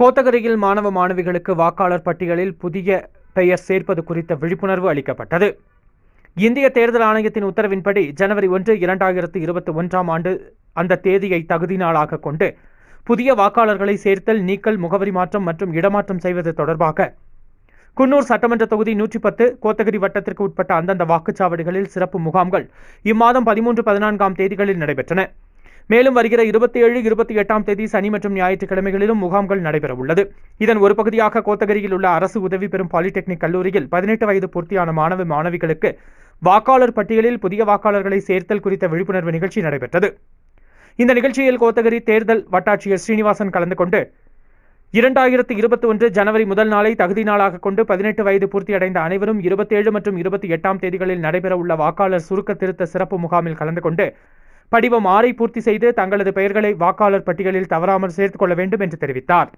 கோத்தகரியில் மாணவ மாணவிகளுக்கு வாக்காளர் பட்டியலில் புதிய பெயர் சேர்ப்பது குறித்த விழிப்புணர்வு அளிக்கப்பட்டது இந்திய தேர்தல் ஆணையத்தின் உத்தரவின்படி ஜனவரி ஒன்று இரண்டாயிரத்து இருபத்தி ஒன்றாம் ஆண்டு அந்த தேதியை தகுதி நாளாக கொண்டு புதிய வாக்காளர்களை சேர்த்தல் நீக்கல் முகவரி மாற்றம் மற்றும் இடமாற்றம் செய்வது தொடர்பாக குன்னூர் சட்டமன்ற தொகுதி நூற்றி பத்து கோத்தகிரி வட்டத்திற்கு உட்பட்ட அந்தந்த வாக்குச்சாவடிகளில் சிறப்பு முகாம்கள் இம்மாதம் பதிமூன்று பதினான்காம் தேதிகளில் நடைபெற்றன மேலும் வருகிற இருபத்தி ஏழு இருபத்தி எட்டாம் தேதி சனி மற்றும் ஞாயிற்றுக்கிழமைகளிலும் முகாம்கள் நடைபெறவுள்ளது இதன் ஒரு பகுதியாக கோத்தகிரியில் உள்ள அரசு உதவி பெறும் பாலிடெக்னிக் கல்லூரியில் பதினெட்டு வயது பூர்த்தியான மாணவ மாணவிகளுக்கு வாக்காளர் பட்டியலில் புதிய வாக்காளர்களை சேர்த்தல் குறித்த விழிப்புணர்வு நிகழ்ச்சி நடைபெற்றது இந்த நிகழ்ச்சியில் கோத்தகிரி தேர்தல் வட்டாட்சியர் ஸ்ரீனிவாசன் கலந்து கொண்டு இரண்டாயிரத்தி இருபத்தி ஒன்று ஜனவரி முதல் நாளை தகுதி நாளாக கொண்டு பதினெட்டு வயது பூர்த்தியடைந்த அனைவரும் இருபத்தேழு மற்றும் இருபத்தி எட்டாம் தேதிகளில் நடைபெறவுள்ள வாக்காளர் சுருக்க திருத்த சிறப்பு முகாமில் கலந்து கொண்டு படிவம் ஆறை பூர்த்தி செய்து தங்களது பெயர்களை வாக்காளர் பட்டியலில் தவறாமல் சேர்த்துக் கொள்ள வேண்டும் என்று தெரிவித்தார்